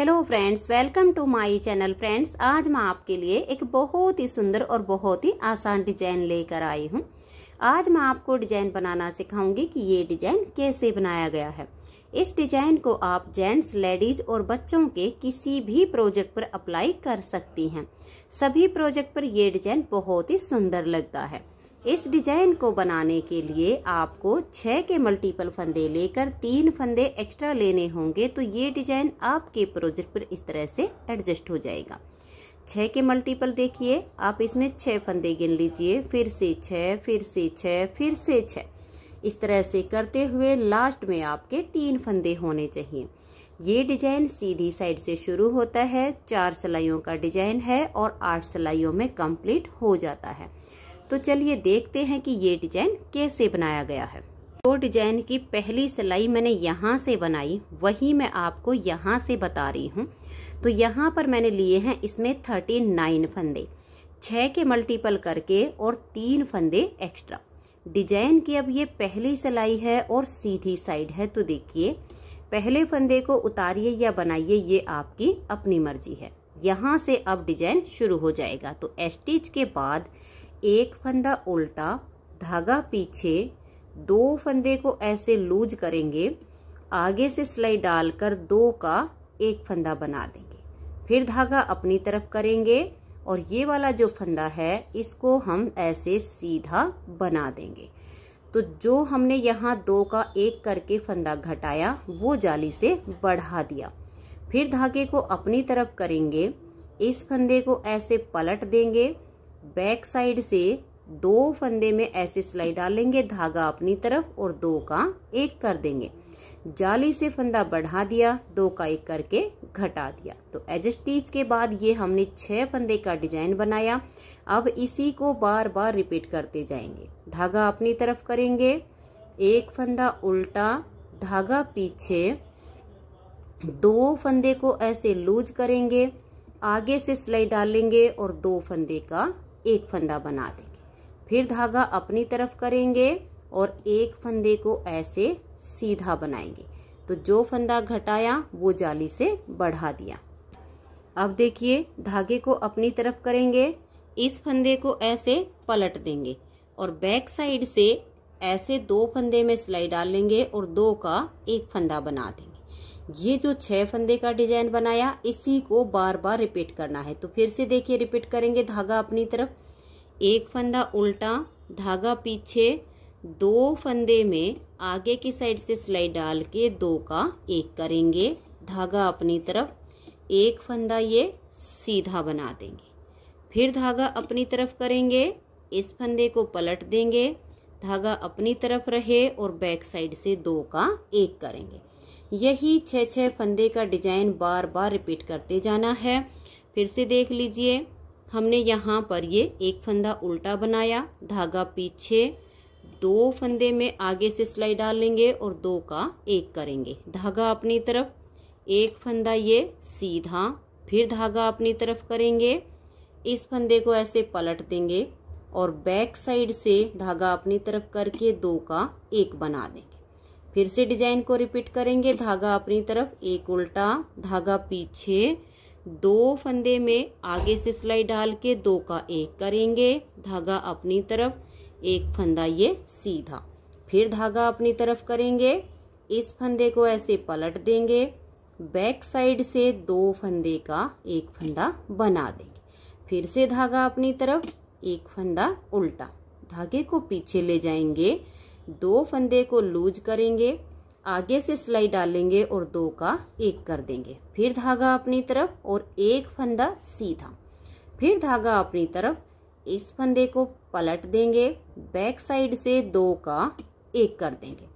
hello friends welcome to my channel friends आज मैं आपके लिए एक बहुत ही सुंदर और बहुत ही आसान डिजाइन लेकर आई हूँ आज मैं आपको डिजाइन बनाना सिखाऊंगी कि ये डिजाइन कैसे बनाया गया है इस डिजाइन को आप जेंट्स लेडीज और बच्चों के किसी भी प्रोजेक्ट पर अप्लाई कर सकती हैं सभी प्रोजेक्ट पर यह डिजाइन बहुत ही सुंदर लगता है इस डिजाइन को बनाने के लिए आपको छः के मल्टीपल फंदे लेकर तीन फंदे एक्स्ट्रा लेने होंगे तो ये डिजाइन आपके प्रोजेक्ट पर इस तरह से एडजस्ट हो जाएगा छः के मल्टीपल देखिए आप इसमें छः फंदे गिन लीजिए फिर से छ फिर से छ फिर से छ इस तरह से करते हुए लास्ट में आपके तीन फंदे होने चाहिए ये डिजाइन सीधी साइड से शुरू होता है चार सिलाइयों का डिजाइन है और आठ सिलाइयों में कंप्लीट हो जाता है तो चलिए देखते हैं कि ये डिजाइन कैसे बनाया गया है तो डिजाइन की पहली सिलाई मैंने यहाँ से बनाई वही मैं आपको यहाँ से बता रही हूँ तो यहाँ पर मैंने लिए हैं इसमें थर्टी नाइन फंदे छः के मल्टीपल करके और तीन फंदे एक्स्ट्रा डिजाइन की अब ये पहली सिलाई है और सीधी साइड है तो देखिए पहले फंदे को उतारिए या बनाइए ये आपकी अपनी मर्जी है यहाँ से अब डिजाइन शुरू हो जाएगा तो एस्टिच के बाद एक फंदा उल्टा धागा पीछे दो फंदे को ऐसे लूज करेंगे आगे से सिलाई डालकर दो का एक फंदा बना देंगे फिर धागा अपनी तरफ करेंगे और ये वाला जो फंदा है इसको हम ऐसे सीधा बना देंगे तो जो हमने यहाँ दो का एक करके फंदा घटाया वो जाली से बढ़ा दिया फिर धागे को अपनी तरफ करेंगे इस फंदे को ऐसे पलट देंगे बैक साइड से दो फंदे में ऐसे सिलाई डालेंगे धागा अपनी तरफ और दो का एक कर देंगे जाली से फंदा बढ़ा दिया दो का एक करके घटा दिया तो एज के बाद ये हमने छह फंदे का डिजाइन बनाया अब इसी को बार बार रिपीट करते जाएंगे धागा अपनी तरफ करेंगे एक फंदा उल्टा धागा पीछे दो फंदे को ऐसे लूज करेंगे आगे से सिलाई डालेंगे और दो फंदे का एक फंदा बना देंगे फिर धागा अपनी तरफ करेंगे और एक फंदे को ऐसे सीधा बनाएंगे तो जो फंदा घटाया वो जाली से बढ़ा दिया अब देखिए धागे को अपनी तरफ करेंगे इस फंदे को ऐसे पलट देंगे और बैक साइड से ऐसे दो फंदे में सिलाई डालेंगे और दो का एक फंदा बना देंगे ये जो छह फंदे का डिजाइन बनाया इसी को बार बार रिपीट करना है तो फिर से देखिए रिपीट करेंगे धागा अपनी तरफ एक फंदा उल्टा धागा पीछे दो फंदे में आगे की साइड से सिलाई डाल के दो का एक करेंगे धागा अपनी तरफ एक फंदा ये सीधा बना देंगे फिर धागा अपनी तरफ करेंगे इस फंदे को पलट देंगे धागा अपनी तरफ रहे और बैक साइड से दो का एक करेंगे यही छः छः फंदे का डिजाइन बार बार रिपीट करते जाना है फिर से देख लीजिए हमने यहाँ पर ये एक फंदा उल्टा बनाया धागा पीछे दो फंदे में आगे से सिलाई डालेंगे और दो का एक करेंगे धागा अपनी तरफ एक फंदा ये सीधा फिर धागा अपनी तरफ करेंगे इस फंदे को ऐसे पलट देंगे और बैक साइड से धागा अपनी तरफ करके दो का एक बना दें फिर से डिजाइन को रिपीट करेंगे धागा अपनी तरफ एक उल्टा धागा पीछे दो फंदे में आगे से सिलाई डाल के दो का एक करेंगे धागा अपनी तरफ एक फंदा ये सीधा फिर धागा अपनी तरफ करेंगे इस फंदे को ऐसे पलट देंगे बैक साइड से दो फंदे का एक फंदा बना देंगे फिर से धागा अपनी तरफ एक फंदा उल्टा धागे को पीछे ले जाएंगे दो फंदे को लूज करेंगे आगे से सिलाई डालेंगे और दो का एक कर देंगे फिर धागा अपनी तरफ और एक फंदा सीधा फिर धागा अपनी तरफ इस फंदे को पलट देंगे बैक साइड से दो का एक कर देंगे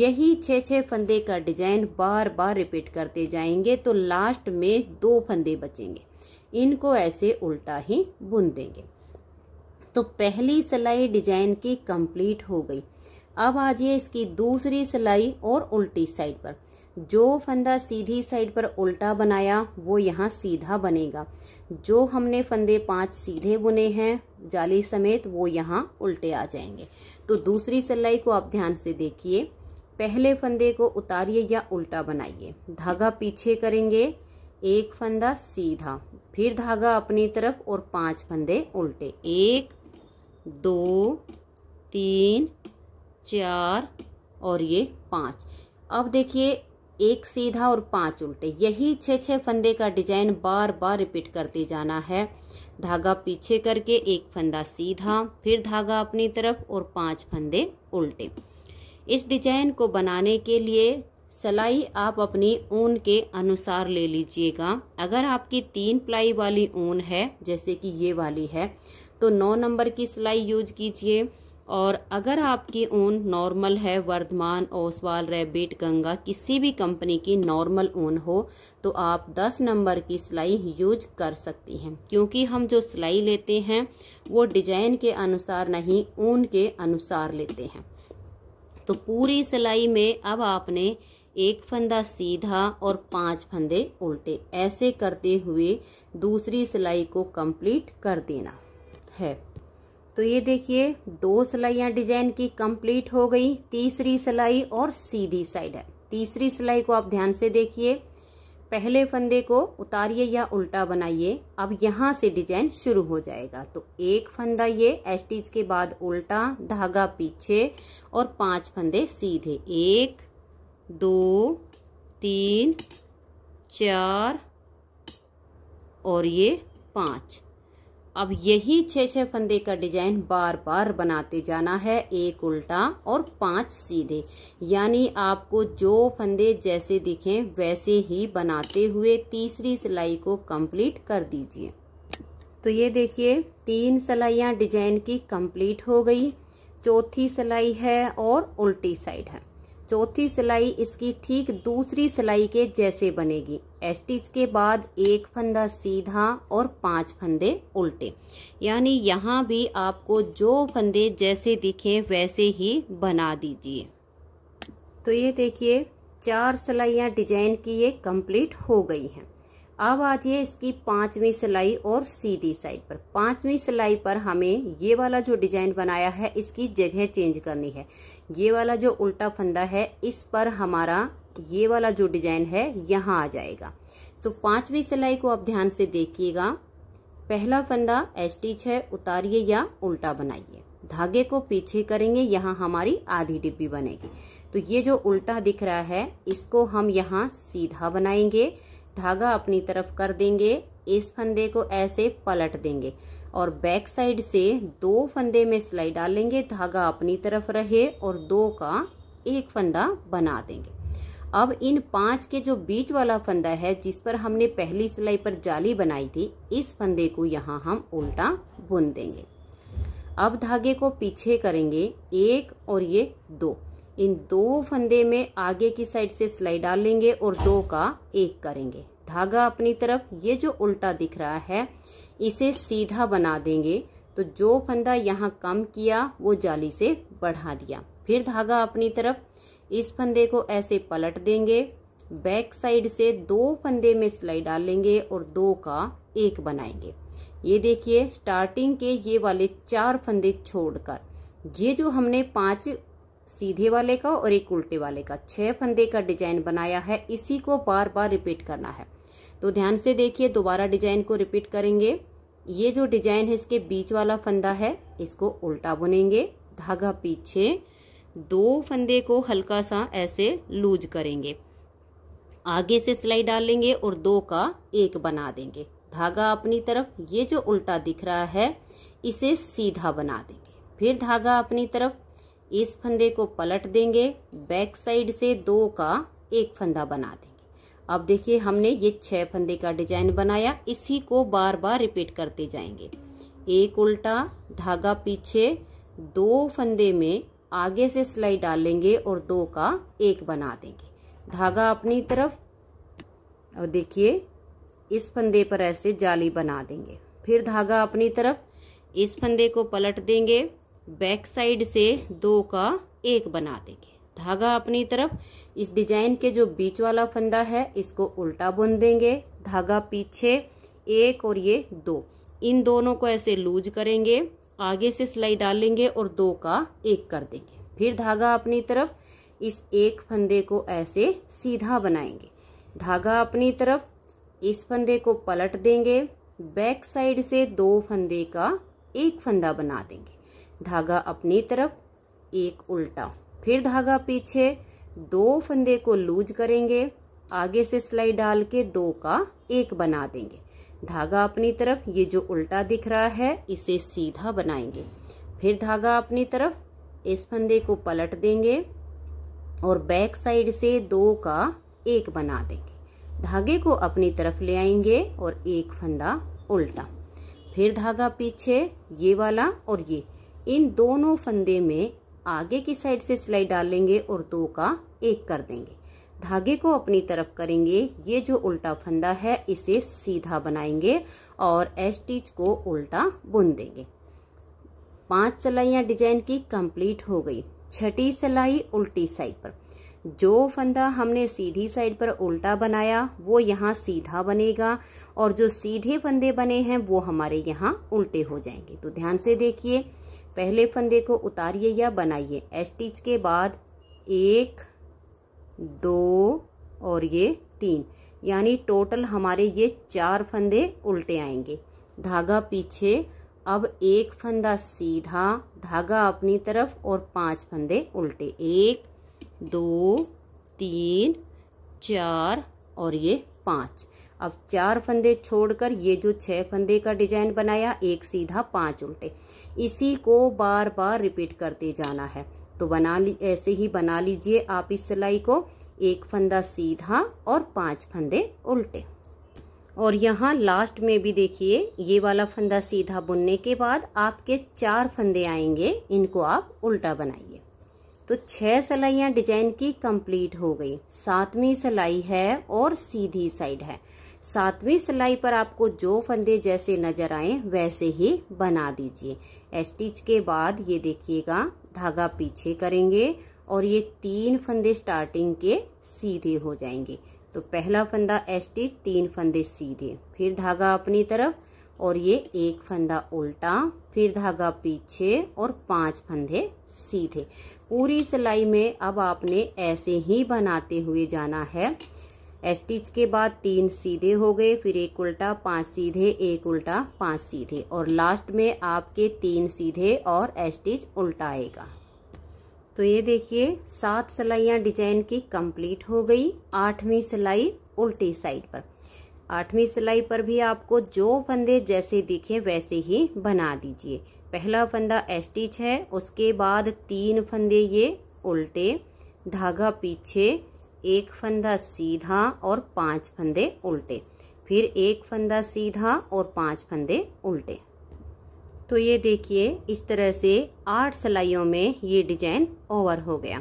यही छः छः फंदे का डिजाइन बार बार रिपीट करते जाएंगे तो लास्ट में दो फंदे बचेंगे इनको ऐसे उल्टा ही बुन देंगे तो पहली सिलाई डिजाइन की कंप्लीट हो गई अब आ जाइए इसकी दूसरी सिलाई और उल्टी साइड पर जो फंदा सीधी साइड पर उल्टा बनाया वो यहाँ सीधा बनेगा जो हमने फंदे पांच सीधे बुने हैं जाली समेत वो यहाँ उल्टे आ जाएंगे तो दूसरी सिलाई को आप ध्यान से देखिए पहले फंदे को उतारिए या उल्टा बनाइए धागा पीछे करेंगे एक फंदा सीधा फिर धागा अपनी तरफ और पांच फंदे उल्टे एक दो तीन चार और ये पाँच अब देखिए एक सीधा और पाँच उल्टे यही छः छः फंदे का डिजाइन बार बार रिपीट करते जाना है धागा पीछे करके एक फंदा सीधा फिर धागा अपनी तरफ और पांच फंदे उल्टे इस डिजाइन को बनाने के लिए सलाई आप अपनी ऊन के अनुसार ले लीजिएगा अगर आपकी तीन प्लाई वाली ऊन है जैसे कि ये वाली है तो नौ नंबर की सिलाई यूज कीजिए और अगर आपकी ऊन नॉर्मल है वर्धमान ओसवाल रेबिट गंगा किसी भी कंपनी की नॉर्मल ऊन हो तो आप 10 नंबर की सिलाई यूज कर सकती हैं क्योंकि हम जो सिलाई लेते हैं वो डिजाइन के अनुसार नहीं ऊन के अनुसार लेते हैं तो पूरी सिलाई में अब आपने एक फंदा सीधा और पांच फंदे उल्टे ऐसे करते हुए दूसरी सिलाई को कंप्लीट कर देना है तो ये देखिए दो सिलाइयाँ डिजाइन की कंप्लीट हो गई तीसरी सिलाई और सीधी साइड है तीसरी सिलाई को आप ध्यान से देखिए पहले फंदे को उतारिए या उल्टा बनाइए अब यहाँ से डिजाइन शुरू हो जाएगा तो एक फंदा ये एस्टिच के बाद उल्टा धागा पीछे और पांच फंदे सीधे एक दो तीन चार और ये पाँच अब यही छः छह फंदे का डिजाइन बार बार बनाते जाना है एक उल्टा और पांच सीधे यानी आपको जो फंदे जैसे दिखें वैसे ही बनाते हुए तीसरी सिलाई को कंप्लीट कर दीजिए तो ये देखिए तीन सिलाइया डिजाइन की कंप्लीट हो गई चौथी सिलाई है और उल्टी साइड है चौथी सिलाई इसकी ठीक दूसरी सिलाई के जैसे बनेगी एस्टिच के बाद एक फंदा सीधा और पांच फंदे उल्टे यानी यहाँ भी आपको जो फंदे जैसे दिखे वैसे ही बना दीजिए तो ये देखिए चार सिलाइयाँ डिजाइन की ये कंप्लीट हो गई हैं अब आ जाइए इसकी पांचवी सिलाई और सीधी साइड पर पांचवी सिलाई पर हमें ये वाला जो डिजाइन बनाया है इसकी जगह चेंज करनी है ये वाला जो उल्टा फंदा है इस पर हमारा ये वाला जो डिजाइन है यहाँ आ जाएगा तो पांचवी सिलाई को आप ध्यान से देखिएगा पहला फंदा एस्टिच है उतारिए या उल्टा बनाइए धागे को पीछे करेंगे यहाँ हमारी आधी डिब्बी बनेगी तो ये जो उल्टा दिख रहा है इसको हम यहाँ सीधा बनाएंगे धागा अपनी तरफ कर देंगे इस फंदे को ऐसे पलट देंगे और बैक साइड से दो फंदे में सिलाई डालेंगे धागा अपनी तरफ रहे और दो का एक फंदा बना देंगे अब इन पांच के जो बीच वाला फंदा है जिस पर हमने पहली सिलाई पर जाली बनाई थी इस फंदे को यहाँ हम उल्टा बुन देंगे अब धागे को पीछे करेंगे एक और ये दो इन दो फंदे में आगे की साइड से सिलाई डालेंगे और दो का एक करेंगे धागा अपनी तरफ ये जो उल्टा दिख रहा है इसे सीधा बना देंगे तो जो फंदा यहाँ कम किया वो जाली से बढ़ा दिया फिर धागा अपनी तरफ इस फंदे को ऐसे पलट देंगे बैक साइड से दो फंदे में सिलाई डालेंगे और दो का एक बनाएंगे ये देखिए स्टार्टिंग के ये वाले चार फंदे छोड़कर ये जो हमने पांच सीधे वाले का और एक उल्टे वाले का छह फंदे का डिजाइन बनाया है इसी को बार बार रिपीट करना है तो ध्यान से देखिए दोबारा डिजाइन को रिपीट करेंगे ये जो डिजाइन है इसके बीच वाला फंदा है इसको उल्टा बुनेंगे धागा पीछे दो फंदे को हल्का सा ऐसे लूज करेंगे आगे से सिलाई डाल लेंगे और दो का एक बना देंगे धागा अपनी तरफ ये जो उल्टा दिख रहा है इसे सीधा बना देंगे फिर धागा अपनी तरफ इस फंदे को पलट देंगे बैक साइड से दो का एक फंदा बना देंगे अब देखिए हमने ये छह फंदे का डिजाइन बनाया इसी को बार बार रिपीट करते जाएंगे एक उल्टा धागा पीछे दो फंदे में आगे से सिलाई डालेंगे और दो का एक बना देंगे धागा अपनी तरफ और देखिए इस फंदे पर ऐसे जाली बना देंगे फिर धागा अपनी तरफ इस फंदे को पलट देंगे बैक साइड से दो का एक बना देंगे धागा अपनी तरफ इस डिजाइन के जो बीच वाला फंदा है इसको उल्टा बुन देंगे धागा पीछे एक और ये दो इन दोनों को ऐसे लूज करेंगे आगे से सिलाई डालेंगे और दो का एक कर देंगे फिर धागा अपनी तरफ इस एक फंदे को ऐसे सीधा बनाएंगे धागा अपनी तरफ इस फंदे को पलट देंगे बैक साइड से दो फंदे का एक फंदा बना देंगे धागा अपनी तरफ एक उल्टा फिर धागा पीछे दो फंदे को लूज करेंगे आगे से सिलाई डाल के दो का एक बना देंगे धागा अपनी तरफ ये जो उल्टा दिख रहा है इसे सीधा बनाएंगे फिर धागा अपनी तरफ इस फंदे को पलट देंगे और बैक साइड से दो का एक बना देंगे धागे को अपनी तरफ ले आएंगे और एक फंदा उल्टा फिर धागा पीछे ये वाला और ये इन दोनों फंदे में आगे की साइड से सिलाई डालेंगे और दो का एक कर देंगे धागे को अपनी तरफ करेंगे ये जो उल्टा फंदा है इसे सीधा बनाएंगे और एस्टिच को उल्टा बुन देंगे पांच सिलाइयाँ डिजाइन की कंप्लीट हो गई छठी सिलाई उल्टी साइड पर जो फंदा हमने सीधी साइड पर उल्टा बनाया वो यहाँ सीधा बनेगा और जो सीधे फंदे बने हैं वो हमारे यहाँ उल्टे हो जाएंगे तो ध्यान से देखिए पहले फंदे को उतारिए या बनाइए एस्टिच के बाद एक दो और ये तीन यानी टोटल हमारे ये चार फंदे उल्टे आएंगे धागा पीछे अब एक फंदा सीधा धागा अपनी तरफ और पांच फंदे उल्टे एक दो तीन चार और ये पाँच अब चार फंदे छोड़कर ये जो छह फंदे का डिजाइन बनाया एक सीधा पांच उल्टे इसी को बार बार रिपीट करते जाना है तो बना ऐसे ही बना लीजिए आप इस सिलाई को एक फंदा सीधा और पांच फंदे उल्टे और यहाँ लास्ट में भी देखिए ये वाला फंदा सीधा बुनने के बाद आपके चार फंदे आएंगे इनको आप उल्टा बनाइए तो छह सलाइयाँ डिजाइन की कंप्लीट हो गई सातवीं सिलाई है और सीधी साइड है सातवीं सिलाई पर आपको जो फंदे जैसे नजर आए वैसे ही बना दीजिए स्टिच के बाद ये देखिएगा धागा पीछे करेंगे और ये तीन फंदे स्टार्टिंग के सीधे हो जाएंगे तो पहला फंदा स्टिच तीन फंदे सीधे फिर धागा अपनी तरफ और ये एक फंदा उल्टा फिर धागा पीछे और पांच फंदे सीधे पूरी सिलाई में अब आपने ऐसे ही बनाते हुए जाना है स्टिच के बाद तीन सीधे हो गए फिर एक उल्टा पांच सीधे एक उल्टा पांच सीधे और लास्ट में आपके तीन सीधे और स्टिच उल्टा आएगा तो ये देखिए सात सिलाइयाँ डिजाइन की कंप्लीट हो गई आठवीं सिलाई उल्टी साइड पर आठवीं सिलाई पर भी आपको जो फंदे जैसे दिखे वैसे ही बना दीजिए पहला फंदा एस्टिच है उसके बाद तीन फंदे ये उल्टे धागा पीछे एक फंदा सीधा और पांच फंदे उल्टे फिर एक फंदा सीधा और पांच फंदे उल्टे तो ये देखिए इस तरह से आठ सिलाइयों में ये डिजाइन ओवर हो गया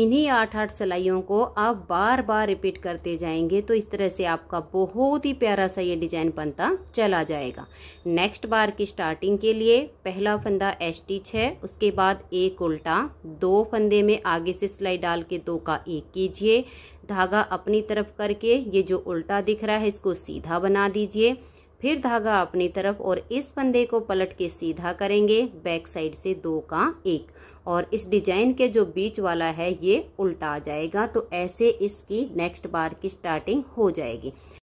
इन्हीं आठ आठ सिलाइयों को आप बार बार रिपीट करते जाएंगे तो इस तरह से आपका बहुत ही प्यारा सा ये डिजाइन बनता चला जाएगा नेक्स्ट बार की स्टार्टिंग के लिए पहला फंदा एच स्टिच है उसके बाद एक उल्टा दो फंदे में आगे से सिलाई डाल के दो का एक कीजिए धागा अपनी तरफ करके ये जो उल्टा दिख रहा है इसको सीधा बना दीजिए फिर धागा अपनी तरफ और इस फंदे को पलट के सीधा करेंगे बैक साइड से दो का एक और इस डिजाइन के जो बीच वाला है ये उल्टा आ जाएगा तो ऐसे इसकी नेक्स्ट बार की स्टार्टिंग हो जाएगी